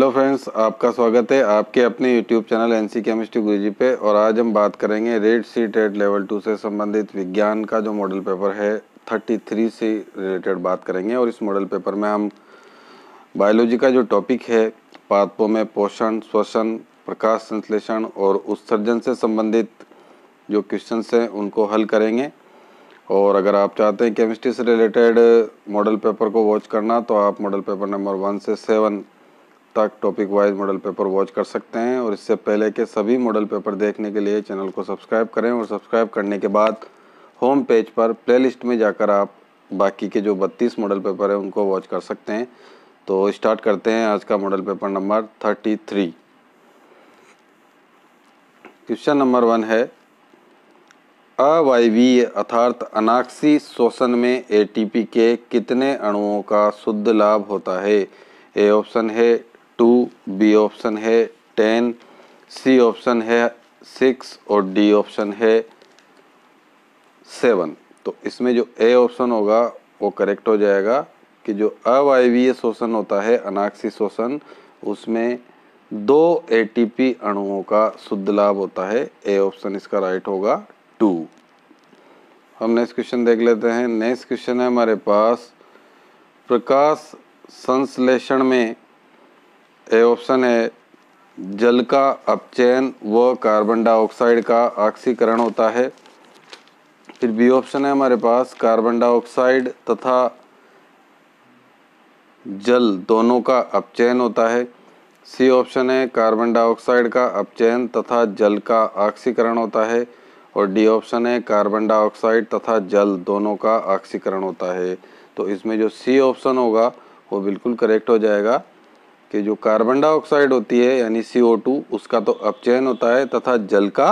hello friends आपका स्वागत है आपके अपने YouTube channel N C chemistry Guruji पे और आज हम बात करेंगे रेड सी टेट लेवल टू से संबंधित विज्ञान का जो मॉडल पेपर है थर्टी थ्री से रिलेटेड बात करेंगे और इस मॉडल पेपर में हम बायोलॉजी का जो टॉपिक है पादपों में पोषण श्वसन प्रकाश संश्लेषण और उत्सर्जन से संबंधित जो क्वेश्चन हैं उनको हल करेंगे और अगर आप चाहते हैं केमिस्ट्री से रिलेटेड मॉडल पेपर को वॉच करना तो आप मॉडल पेपर नंबर वन से सेवन तक topic wise model paper watch कर सकते हैं और इससे पहले के सभी मॉडल पेपर देखने के लिए चैनल को सब्सक्राइब करें और सब्सक्राइब करने के बाद होम पेज पर प्लेलिस्ट में जाकर आप बाकी के जो 32 मॉडल पेपर हैं उनको वॉच कर सकते हैं तो स्टार्ट करते हैं आज का model paper number 33 question number one है अवायवीय अर्थात अनाक्सी शोषण में एटीपी के कितने अणुओं का शुद्ध लाभ होता है ए ऑप्शन है टू बी ऑप्शन है टेन सी ऑप्शन है सिक्स और डी ऑप्शन है सेवन तो इसमें जो ए ऑप्शन होगा वो करेक्ट हो जाएगा कि जो अवायवीय शोषण होता है अनाक्षी शोषण उसमें दो एटीपी अणुओं का शुद्ध लाभ होता है ए ऑप्शन इसका राइट होगा टू हम नेक्स्ट क्वेश्चन देख लेते हैं नेक्स्ट क्वेश्चन है हमारे पास प्रकाश संश्लेषण में ए ऑप्शन है जल का अपचयन व कार्बन डाइऑक्साइड का ऑक्सीकरण होता है फिर बी ऑप्शन है हमारे पास कार्बन डाइऑक्साइड तथा जल दोनों का अपचयन होता है सी ऑप्शन है कार्बन डाइऑक्साइड का अपचयन तथा जल का ऑक्सीकरण होता है और डी ऑप्शन है कार्बन डाइऑक्साइड तथा जल दोनों का ऑक्सीकरण होता है तो इसमें जो सी ऑप्शन होगा वो बिल्कुल करेक्ट हो जाएगा कि जो कार्बन डाइऑक्साइड होती है यानी CO2 उसका तो अपचयन होता है तथा जल का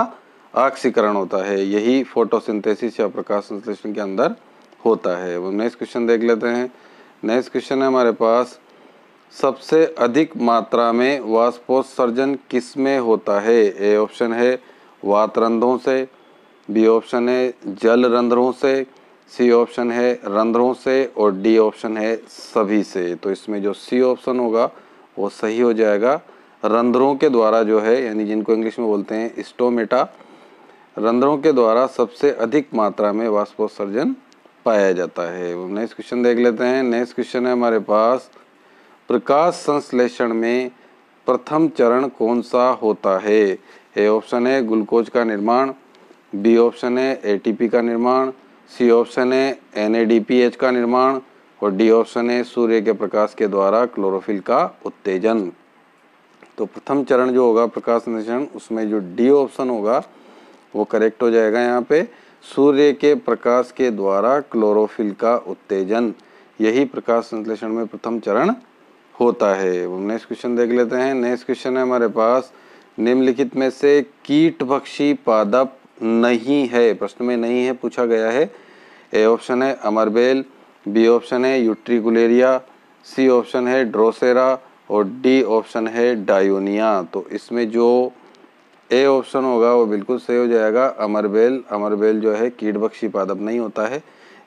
ऑक्सीकरण होता है यही फोटोसिंथेसिस या प्रकाश संश्लेषण के अंदर होता है वो नेक्स्ट क्वेश्चन देख लेते हैं नेक्स्ट क्वेश्चन है हमारे पास सबसे अधिक मात्रा में वाष्पोत्सर्जन किस में होता है ए ऑप्शन है वातरंध्रों से बी ऑप्शन है जल रंध्रों से सी ऑप्शन है रंध्रों से और डी ऑप्शन है सभी से तो इसमें जो सी ऑप्शन होगा वो सही हो जाएगा रंध्रों के द्वारा जो है यानी जिनको इंग्लिश में बोलते हैं स्टोमेटा रंध्रों के द्वारा सबसे अधिक मात्रा में वाष्पोत्सर्जन पाया जाता है नेक्स्ट क्वेश्चन देख लेते हैं नेक्स्ट क्वेश्चन है हमारे पास प्रकाश संश्लेषण में प्रथम चरण कौन सा होता है ए ऑप्शन है ग्लूकोज का निर्माण बी ऑप्शन है एटीपी का निर्माण सी ऑप्शन है एनएडीपीएच का निर्माण और डी ऑप्शन है सूर्य के प्रकाश के द्वारा क्लोरोफिल का उत्तेजन तो प्रथम चरण जो होगा प्रकाश निषण उसमें जो डी ऑप्शन होगा वो करेक्ट हो जाएगा यहाँ पे सूर्य के प्रकाश के द्वारा क्लोरोफिल का उत्तेजन यही प्रकाश संश्लेषण में प्रथम चरण होता है नेक्स्ट क्वेश्चन देख लेते हैं नेक्स्ट क्वेश्चन है हमारे पास निम्नलिखित में से कीट भक्षी पादप नहीं है प्रश्न में नहीं है पूछा गया है ए ऑप्शन है अमरबेल बी ऑप्शन है यूट्रिकुलेरिया सी ऑप्शन है ड्रोसेरा और डी ऑप्शन है डायोनिया तो इसमें जो ए ऑप्शन होगा वो बिल्कुल सही हो जाएगा अमरबेल अमरबेल जो है कीट बख्शी पादप नहीं होता है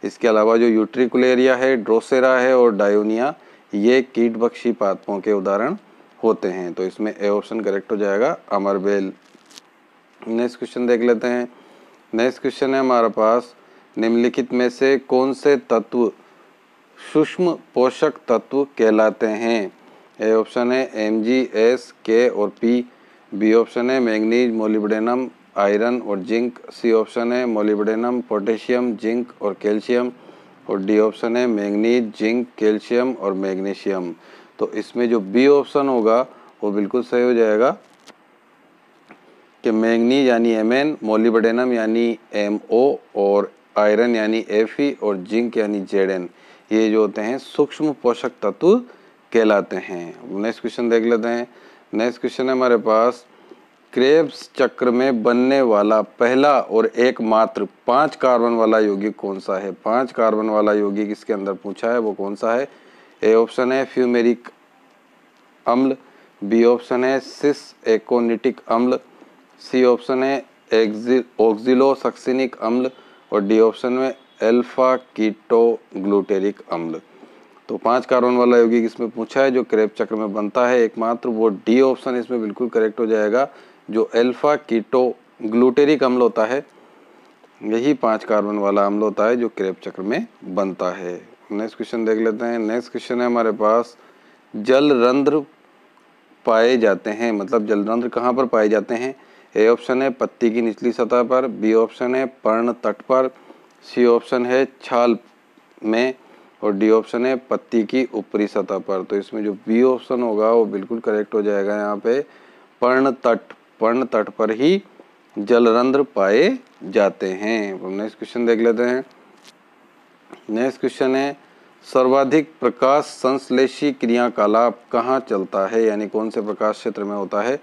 इसके अलावा जो यूट्रिकुलेरिया है ड्रोसेरा है और डायोनिया ये कीट बख्शी पादपों के उदाहरण होते हैं तो इसमें ए ऑप्शन करेक्ट हो जाएगा अमरबेल नेक्स्ट क्वेश्चन देख लेते हैं नेक्स्ट क्वेश्चन है हमारे पास निम्नलिखित में से कौन से तत्व सूक्ष्म पोषक तत्व कहलाते हैं ए ऑप्शन है एम जी एस के और पी बी ऑप्शन है मैग्नीज मोलिब्डेनम आयरन और जिंक सी ऑप्शन है मोलिब्डेनम पोटेशियम जिंक और कैल्शियम और डी ऑप्शन है मैग्नीज जिंक कैल्शियम और मैग्नीशियम तो इसमें जो बी ऑप्शन होगा वो बिल्कुल सही हो जाएगा कि मैंगनीज यानी एम एन मोलिबडेनम यानी एम ओ और आयरन यानी एफ ई और जिंक यानी जेड एन ये जो होते हैं सूक्ष्म पोषक तत्व कहलाते हैं नेक्स्ट क्वेश्चन देख लेते हैं नेक्स्ट क्वेश्चन है हमारे पास क्रेब्स चक्र में बनने वाला पहला और एकमात्र पांच कार्बन वाला यौगिक कौन सा है पांच कार्बन वाला यौगिक इसके अंदर पूछा है वो कौन सा है ए ऑप्शन है फ्यूमेरिक अम्ल बी ऑप्शन है सिस एकोनिटिक अम्ल सी ऑप्शन है ऑक्जिलोसक्सिनिक अम्ल और डी ऑप्शन में अल्फा कीटो ग्लूटेरिक अम्ल तो पांच कार्बन वाला यौगिक इसमें पूछा है जो क्रेप चक्र में बनता है एकमात्र वो डी ऑप्शन इसमें बिल्कुल करेक्ट हो जाएगा जो अल्फा कीटो ग्लूटेरिक अम्ल होता है यही पांच कार्बन वाला अम्ल होता है जो क्रेप चक्र में बनता है नेक्स्ट क्वेश्चन देख लेते हैं नेक्स्ट क्वेश्चन है हमारे पास जल रंध्र पाए जाते हैं मतलब जल रंध्र कहाँ पर पाए जाते हैं ए ऑप्शन है पत्ती की निचली सतह पर बी ऑप्शन है पर्ण तट पर सी ऑप्शन है छाल में और डी ऑप्शन है पत्ती की ऊपरी सतह पर तो इसमें जो बी ऑप्शन होगा वो बिल्कुल करेक्ट हो जाएगा यहाँ पे पर्ण तट पर्ण तट पर ही जलरंध्र पाए जाते हैं नेक्स्ट क्वेश्चन देख लेते हैं नेक्स्ट क्वेश्चन है सर्वाधिक प्रकाश संश्लेषी क्रियाकलाप कहाँ चलता है यानी कौन से प्रकाश क्षेत्र में होता है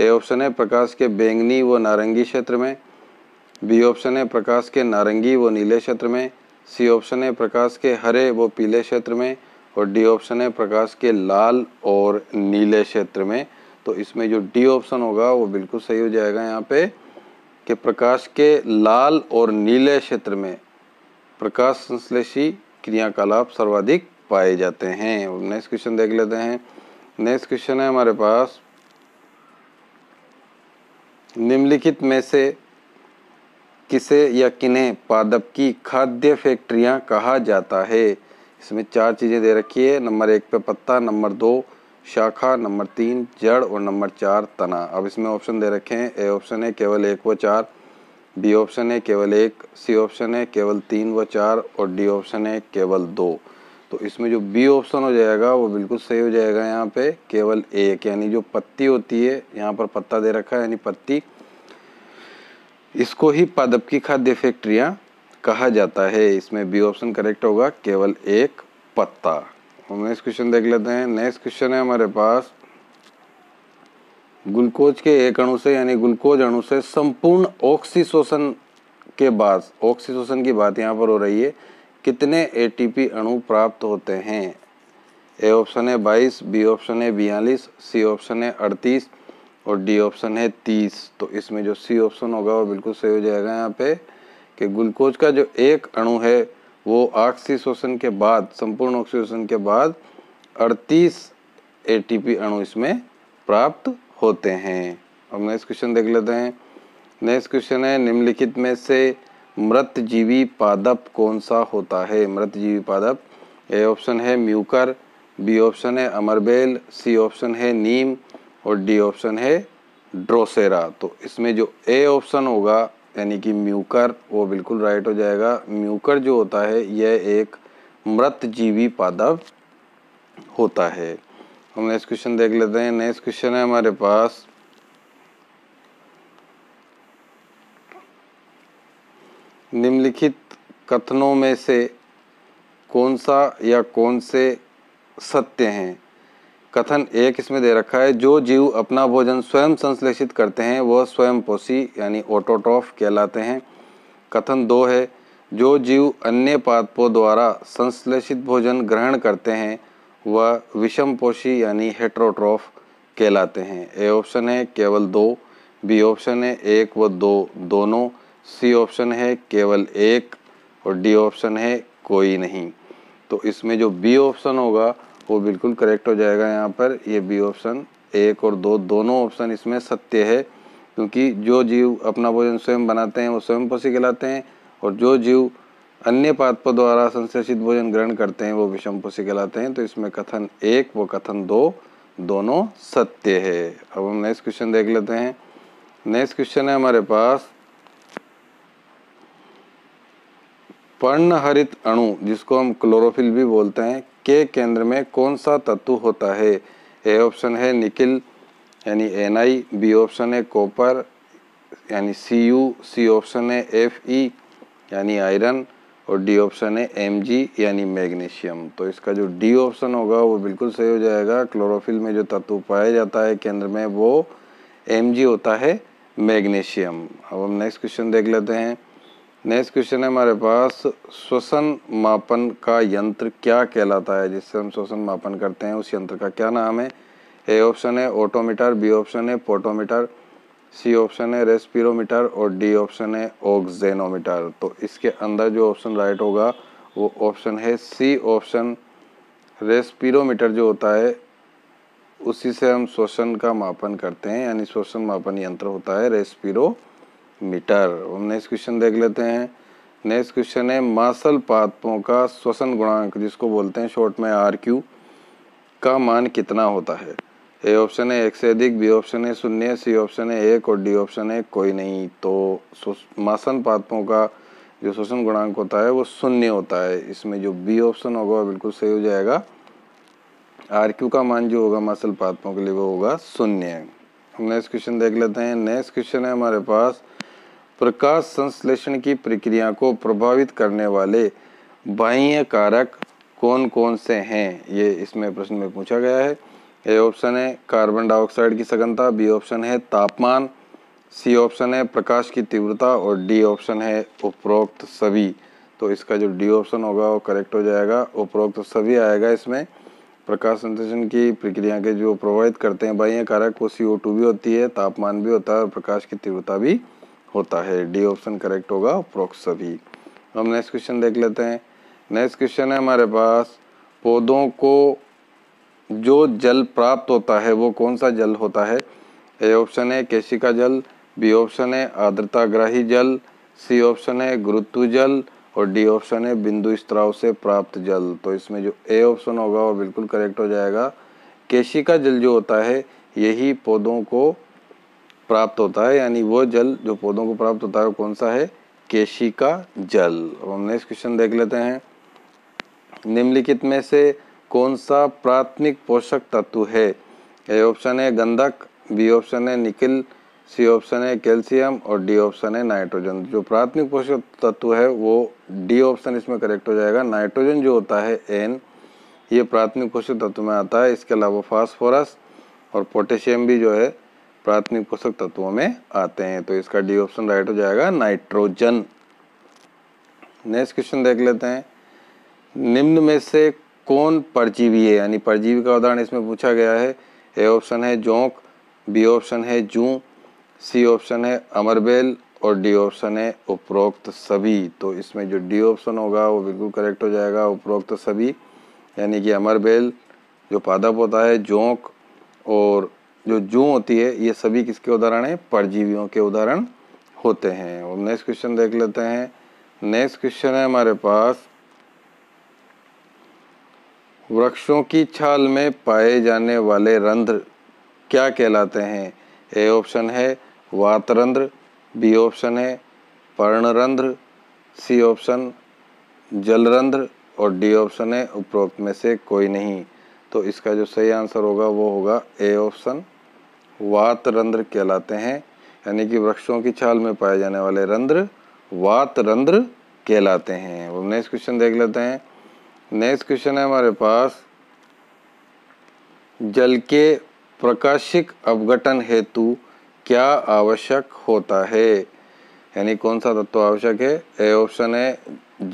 ए ऑप्शन है प्रकाश के बैंगनी व नारंगी क्षेत्र में बी ऑप्शन है प्रकाश के नारंगी व नीले क्षेत्र में सी ऑप्शन है प्रकाश के हरे व पीले क्षेत्र में और डी ऑप्शन है प्रकाश के लाल और नीले क्षेत्र में तो इसमें जो डी ऑप्शन होगा वो बिल्कुल सही हो जाएगा यहाँ पे कि प्रकाश के लाल और नीले क्षेत्र में प्रकाश संश्लेषी क्रियाकलाप सर्वाधिक पाए जाते हैं नेक्स्ट क्वेश्चन देख लेते हैं नेक्स्ट क्वेश्चन है हमारे पास निम्नलिखित में से किसे या किन्हें पादप की खाद्य फैक्ट्रियां कहा जाता है इसमें चार चीज़ें दे रखी है नंबर एक पे पत्ता नंबर दो शाखा नंबर तीन जड़ और नंबर चार तना अब इसमें ऑप्शन दे रखे हैं ए ऑप्शन है केवल एक व चार बी ऑप्शन है केवल एक सी ऑप्शन है केवल तीन व चार और डी ऑप्शन है केवल दो तो इसमें जो बी ऑप्शन हो जाएगा वो बिल्कुल सही हो जाएगा यहाँ पे केवल एक यानी जो पत्ती होती है यहाँ पर पत्ता दे रखा है यानी पत्ती इसको ही पादप की खाद्य फैक्ट्रिया कहा जाता है इसमें बी ऑप्शन करेक्ट होगा केवल एक पत्ता हम नेक्स्ट क्वेश्चन देख लेते हैं नेक्स्ट क्वेश्चन है हमारे पास ग्लूकोज के एक अणु से यानी ग्लूकोज अणु से संपूर्ण ऑक्सीशोषण के बाद ऑक्सीशोषण की बात यहाँ पर हो रही है कितने एटीपी अणु प्राप्त होते हैं ए ऑप्शन है बाईस बी ऑप्शन है बयालीस सी ऑप्शन है अड़तीस और डी ऑप्शन है तीस तो इसमें जो सी ऑप्शन होगा वो बिल्कुल सही हो जाएगा यहाँ पे कि ग्लूकोज का जो एक अणु है वो ऑक्सी शोषण के बाद संपूर्ण ऑक्सीशन के बाद अड़तीस एटीपी अणु इसमें प्राप्त होते हैं अब नेक्स्ट क्वेश्चन देख लेते हैं नेक्स्ट क्वेश्चन है निम्नलिखित में से मृत जीवी पादप कौन सा होता है मृत जीवी पादप ए ऑप्शन है म्यूकर बी ऑप्शन है अमरबेल सी ऑप्शन है नीम और डी ऑप्शन है ड्रोसेरा तो इसमें जो ए ऑप्शन होगा यानी कि म्यूकर वो बिल्कुल राइट हो जाएगा म्यूकर जो होता है यह एक मृत जीवी पादप होता है हम नेक्स्ट क्वेश्चन देख लेते हैं नेक्स्ट क्वेश्चन है हमारे पास निम्नलिखित कथनों में से कौन सा या कौन से सत्य हैं कथन एक इसमें दे रखा है जो जीव अपना भोजन स्वयं संश्लेषित करते हैं वह स्वयं पोषी यानी ऑटोटॉफ कहलाते हैं कथन दो है जो जीव अन्य पादपों द्वारा संश्लेषित भोजन ग्रहण करते हैं वह विषम पोषी यानी हेट्रोट्रॉफ कहलाते हैं ए ऑप्शन है केवल दो बी ऑप्शन है एक व दो दोनों सी ऑप्शन है केवल एक और डी ऑप्शन है कोई नहीं तो इसमें जो बी ऑप्शन होगा वो बिल्कुल करेक्ट हो जाएगा यहाँ पर ये बी ऑप्शन एक और दो दोनों ऑप्शन इसमें सत्य है क्योंकि जो जीव अपना भोजन स्वयं बनाते हैं वो स्वयं पशु कहलाते हैं और जो जीव अन्य पात्रों द्वारा संश्लेषित भोजन ग्रहण करते हैं वो विषम पशु कहलाते हैं तो इसमें कथन एक वो कथन दो दोनों सत्य है अब हम नेक्स्ट क्वेश्चन देख लेते हैं नेक्स्ट क्वेश्चन है हमारे पास पर्ण हरित अणु जिसको हम क्लोरोफिल भी बोलते हैं के केंद्र में कौन सा तत्व होता है ए ऑप्शन है निकिल यानी एन आई बी ऑप्शन है कॉपर यानी सी यू सी ऑप्शन है एफ ई यानी आयरन और डी ऑप्शन है एम जी यानी मैग्नीशियम तो इसका जो डी ऑप्शन होगा वो बिल्कुल सही हो जाएगा क्लोरोफिल में जो तत्व पाया जाता है केंद्र में वो एम जी होता है मैग्नीशियम अब हम नेक्स्ट क्वेश्चन देख लेते हैं नेक्स्ट क्वेश्चन है हमारे पास श्वसन मापन का यंत्र क्या कहलाता है जिससे हम श्वसन मापन करते हैं उस यंत्र का क्या नाम है ए ऑप्शन है ऑटोमीटर बी ऑप्शन है पोटोमीटर सी ऑप्शन है रेस्पिरोमीटर और डी ऑप्शन है ऑक्जेनोमीटर तो इसके अंदर जो ऑप्शन राइट होगा वो ऑप्शन है सी ऑप्शन रेस्पिरोमीटर जो होता है उसी से हम श्वसन का मापन करते हैं यानी श्वसन मापन यंत्र होता है रेस्पिरो मीटर नेक्स्ट क्वेश्चन देख लेते हैं नेक्स्ट क्वेश्चन है मासल पादपों का श्वसन गुणांक जिसको बोलते हैं शॉर्ट में आर क्यू का मान कितना होता है ए ऑप्शन है एक से अधिक बी ऑप्शन है शून्य सी ऑप्शन है एक और डी ऑप्शन है कोई नहीं तो मासन पात्रों का जो श्वसन गुणांक होता है वो शून्य होता है इसमें जो बी ऑप्शन होगा बिल्कुल सही हो जाएगा आर क्यू का मान जो होगा मासल पात्रों के लिए वो होगा शून्य नेक्स्ट क्वेश्चन देख लेते हैं नेक्स्ट क्वेश्चन है हमारे पास प्रकाश संश्लेषण की प्रक्रिया को प्रभावित करने वाले बाह्य कारक कौन कौन से हैं ये इसमें प्रश्न में पूछा गया है ए ऑप्शन है कार्बन डाइऑक्साइड की सघनता बी ऑप्शन है तापमान सी ऑप्शन है प्रकाश की तीव्रता और डी ऑप्शन है उपरोक्त सभी तो इसका जो डी ऑप्शन होगा वो करेक्ट हो जाएगा उपरोक्त सभी आएगा इसमें प्रकाश संश्लेषण की प्रक्रिया के जो प्रभावित करते हैं बाह्य कारक वो सी भी होती है तापमान भी होता है और प्रकाश की तीव्रता भी होता है डी ऑप्शन करेक्ट होगा प्रोक्स सभी हम नेक्स्ट क्वेश्चन देख लेते हैं नेक्स्ट क्वेश्चन है हमारे पास पौधों को जो जल प्राप्त होता है वो कौन सा जल होता है ए ऑप्शन है केशिका जल बी ऑप्शन है आर्द्रताग्राही जल सी ऑप्शन है गुरुत्व जल और डी ऑप्शन है बिंदु स्त्राव से प्राप्त जल तो इसमें जो ए ऑप्शन होगा वो बिल्कुल करेक्ट हो जाएगा केशिका जल जो होता है यही पौधों को प्राप्त होता है यानी वो जल जो पौधों को प्राप्त होता है वो कौन सा है केशी का जल अब हम नेक्स्ट क्वेश्चन देख लेते हैं निम्नलिखित में से कौन सा प्राथमिक पोषक तत्व है ए ऑप्शन है गंधक बी ऑप्शन है निकिल सी ऑप्शन है कैल्शियम और डी ऑप्शन है नाइट्रोजन जो प्राथमिक पोषक तत्व है वो डी ऑप्शन इसमें करेक्ट हो जाएगा नाइट्रोजन जो होता है एन ये प्राथमिक पोषक तत्व में आता है इसके अलावा फॉस्फोरस और पोटेशियम भी जो है प्राथमिक पोषक तत्वों में आते हैं तो इसका डी ऑप्शन राइट हो जाएगा नाइट्रोजन नेक्स्ट क्वेश्चन देख लेते हैं निम्न में से कौन परजीवी है यानी परजीवी का उदाहरण इसमें पूछा गया है ए ऑप्शन है जोंक बी ऑप्शन है जू सी ऑप्शन है अमरबेल और डी ऑप्शन है उपरोक्त सभी तो इसमें जो डी ऑप्शन होगा वो बिल्कुल करेक्ट हो जाएगा उपरोक्त सभी यानी कि अमरबेल जो पादप होता है जोंक और जो जू होती है ये सभी किसके उदाहरण हैं परजीवियों के उदाहरण होते हैं और नेक्स्ट क्वेश्चन देख लेते हैं नेक्स्ट क्वेश्चन है हमारे पास वृक्षों की छाल में पाए जाने वाले रंध्र क्या कहलाते हैं ए ऑप्शन है वातरंध्र बी ऑप्शन है पर्णरंध्र सी ऑप्शन जलरंध्र और डी ऑप्शन है उपरोक्त में से कोई नहीं तो इसका जो सही आंसर होगा वो होगा ए ऑप्शन वात रंध्र कहलाते हैं यानी कि वृक्षों की छाल में पाए जाने वाले रंध्र वात रंध्र कहलाते हैं अब नेक्स्ट क्वेश्चन देख लेते हैं नेक्स्ट क्वेश्चन है हमारे पास जल के प्रकाशिक अवघटन हेतु क्या आवश्यक होता है यानी कौन सा तत्व आवश्यक है ए ऑप्शन है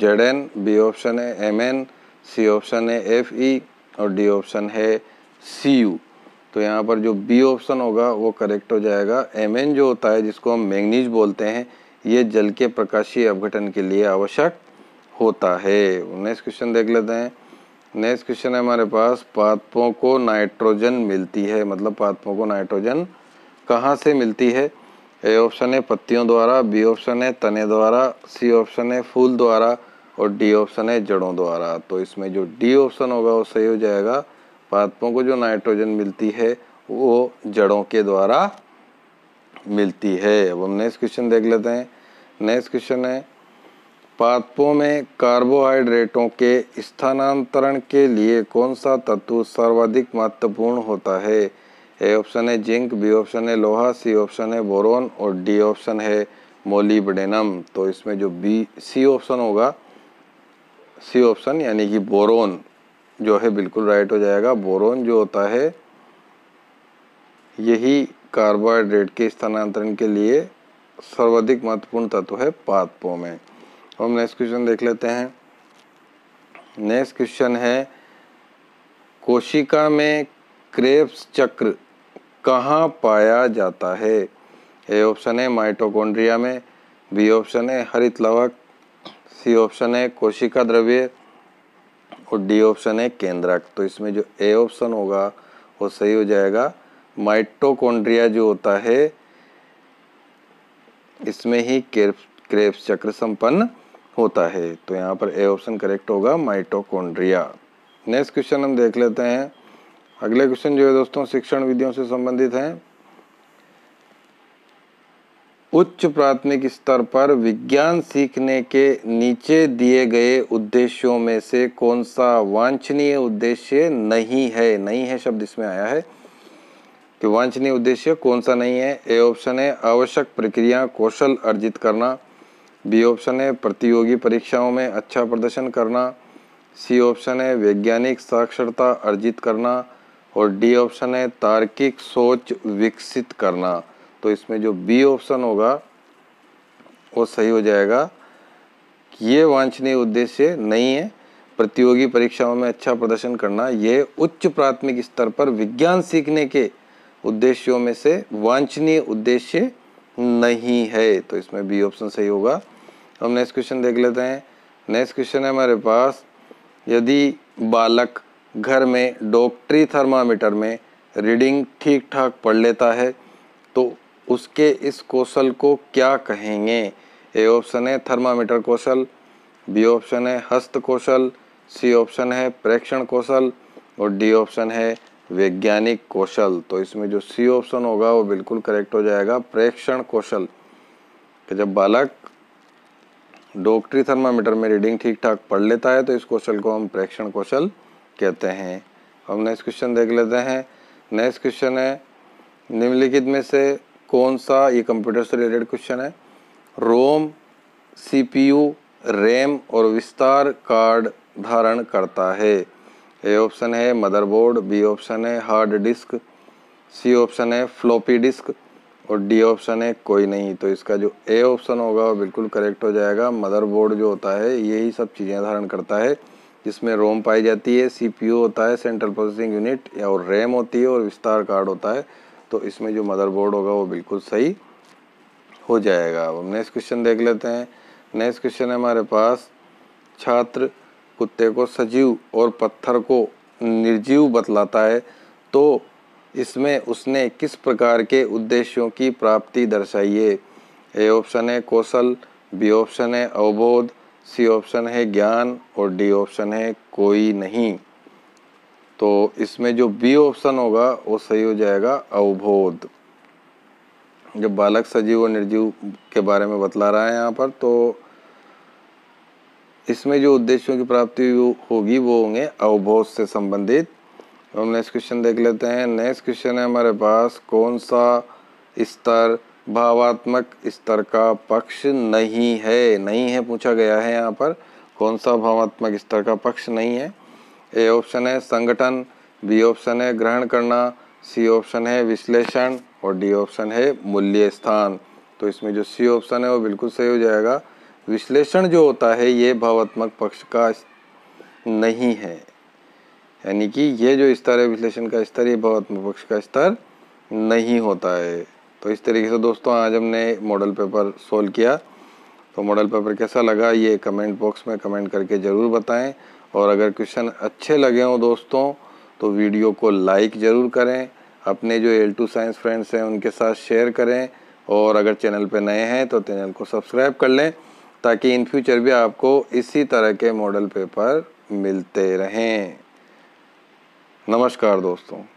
जेड एन बी ऑप्शन है एम एन सी ऑप्शन है एफ ई e, और डी ऑप्शन है सी यू तो यहाँ पर जो बी ऑप्शन होगा वो करेक्ट हो जाएगा एम एन जो होता है जिसको हम मैंगनीज बोलते हैं ये जल के प्रकाशीय अवघटन के लिए आवश्यक होता है नेक्स्ट क्वेश्चन देख लेते हैं नेक्स्ट क्वेश्चन है हमारे पास पादपों को नाइट्रोजन मिलती है मतलब पादपों को नाइट्रोजन कहाँ से मिलती है ए ऑप्शन है पत्तियों द्वारा बी ऑप्शन है तने द्वारा सी ऑप्शन है फूल द्वारा और डी ऑप्शन है जड़ों द्वारा तो इसमें जो डी ऑप्शन होगा वो सही हो जाएगा पादपों को जो नाइट्रोजन मिलती है वो जड़ों के द्वारा मिलती है अब हम नेक्स्ट क्वेश्चन देख लेते हैं नेक्स्ट क्वेश्चन है पादपों में कार्बोहाइड्रेटों के स्थानांतरण के लिए कौन सा तत्व सर्वाधिक महत्वपूर्ण होता है ए ऑप्शन है जिंक बी ऑप्शन है लोहा सी ऑप्शन है बोरोन और डी ऑप्शन है मोलीबडेनम तो इसमें जो बी सी ऑप्शन होगा सी ऑप्शन यानी कि बोरोन जो है बिल्कुल राइट हो जाएगा बोरोन जो होता है यही कार्बोहाइड्रेट के स्थानांतरण के लिए सर्वाधिक महत्वपूर्ण तत्व है पादपों में हम नेक्स्ट क्वेश्चन देख लेते हैं नेक्स्ट क्वेश्चन है कोशिका में क्रेप्स चक्र कहाँ पाया जाता है ए ऑप्शन है माइटोकॉन्ड्रिया में बी ऑप्शन है हरित लवक सी ऑप्शन है कोशिका द्रव्य और डी ऑप्शन है केंद्रक तो इसमें जो ए ऑप्शन होगा वो सही हो जाएगा माइटोकॉन्ड्रिया जो होता है इसमें ही क्रेप्स चक्र संपन्न होता है तो यहाँ पर ए ऑप्शन करेक्ट होगा माइटोकॉन्ड्रिया नेक्स्ट क्वेश्चन हम देख लेते हैं अगले क्वेश्चन जो है दोस्तों शिक्षण विधियों से संबंधित हैं उच्च प्राथमिक स्तर पर विज्ञान सीखने के नीचे दिए गए उद्देश्यों में से कौन सा वांछनीय उद्देश्य नहीं है नहीं है शब्द इसमें आया है कि वांछनीय उद्देश्य कौन सा नहीं है ए ऑप्शन है आवश्यक प्रक्रिया कौशल अर्जित करना बी ऑप्शन है प्रतियोगी परीक्षाओं में अच्छा प्रदर्शन करना सी ऑप्शन है वैज्ञानिक साक्षरता अर्जित करना और डी ऑप्शन है तार्किक सोच विकसित करना तो इसमें जो बी ऑप्शन होगा वो सही हो जाएगा ये वांछनीय उद्देश्य नहीं है प्रतियोगी परीक्षाओं में अच्छा प्रदर्शन करना ये उच्च प्राथमिक स्तर पर विज्ञान सीखने के उद्देश्यों में से वांछनीय उद्देश्य नहीं है तो इसमें बी ऑप्शन सही होगा हम नेक्स्ट क्वेश्चन देख लेते हैं नेक्स्ट क्वेश्चन है हमारे पास यदि बालक घर में डॉक्टरी थर्मामीटर में रीडिंग ठीक ठाक पढ़ लेता है तो उसके इस कौशल को क्या कहेंगे ए ऑप्शन है थर्मामीटर कौशल बी ऑप्शन है हस्त कौशल सी ऑप्शन है प्रेक्षण कौशल और डी ऑप्शन है वैज्ञानिक कौशल तो इसमें जो सी ऑप्शन होगा वो बिल्कुल करेक्ट हो जाएगा प्रेक्षण कौशल कि जब बालक डॉक्टरी थर्मामीटर में रीडिंग ठीक ठाक पढ़ लेता है तो इस कौशल को हम प्रेक्षण कौशल कहते हैं अब नेक्स्ट क्वेश्चन देख लेते हैं नेक्स्ट क्वेश्चन है निम्नलिखित में से कौन सा ये कंप्यूटर से रिलेटेड क्वेश्चन है रोम सीपीयू रैम और विस्तार कार्ड धारण करता है ए ऑप्शन है मदरबोर्ड बी ऑप्शन है हार्ड डिस्क सी ऑप्शन है फ्लॉपी डिस्क और डी ऑप्शन है कोई नहीं तो इसका जो ए ऑप्शन होगा वो बिल्कुल करेक्ट हो जाएगा मदरबोर्ड जो होता है यही सब चीज़ें धारण करता है जिसमें रोम पाई जाती है सीपीयू होता है सेंट्रल प्रोसेसिंग यूनिट और रैम होती है और विस्तार कार्ड होता है तो इसमें जो मदरबोर्ड होगा वो बिल्कुल सही हो जाएगा अब हम नेक्स्ट क्वेश्चन देख लेते हैं नेक्स्ट क्वेश्चन है हमारे पास छात्र कुत्ते को सजीव और पत्थर को निर्जीव बतलाता है तो इसमें उसने किस प्रकार के उद्देश्यों की प्राप्ति दर्शाई है ए ऑप्शन है कौशल बी ऑप्शन है अवबोध सी ऑप्शन है ज्ञान और डी ऑप्शन है कोई नहीं तो इसमें जो बी ऑप्शन होगा वो सही हो जाएगा अवबोध जब बालक सजीव और निर्जीव के बारे में बतला रहा है यहाँ पर तो इसमें जो उद्देश्यों की प्राप्ति होगी वो होंगे अवबोध से संबंधित हम नेक्स्ट क्वेश्चन देख लेते हैं नेक्स्ट क्वेश्चन है हमारे पास कौन सा स्तर भावात्मक स्तर का पक्ष नहीं है नहीं है पूछा गया है यहाँ पर कौन सा भावात्मक स्तर का पक्ष नहीं है ए ऑप्शन है संगठन बी ऑप्शन है ग्रहण करना सी ऑप्शन है विश्लेषण और डी ऑप्शन है मूल्य स्थान तो इसमें जो सी ऑप्शन है वो बिल्कुल सही हो जाएगा विश्लेषण जो होता है ये भावात्मक पक्ष का नहीं है यानी कि ये जो स्तर है विश्लेषण का स्तर ये भावात्मक पक्ष का स्तर नहीं होता है तो इस तरीके से दोस्तों आज हमने मॉडल पेपर सोल्व किया तो मॉडल पेपर कैसा लगा ये कमेंट बॉक्स में कमेंट करके ज़रूर बताएं और अगर क्वेश्चन अच्छे लगे हों दोस्तों तो वीडियो को लाइक ज़रूर करें अपने जो एल टू साइंस फ्रेंड्स हैं उनके साथ शेयर करें और अगर चैनल पर नए हैं तो चैनल को सब्सक्राइब कर लें ताकि इन फ्यूचर भी आपको इसी तरह के मॉडल पेपर मिलते रहें नमस्कार दोस्तों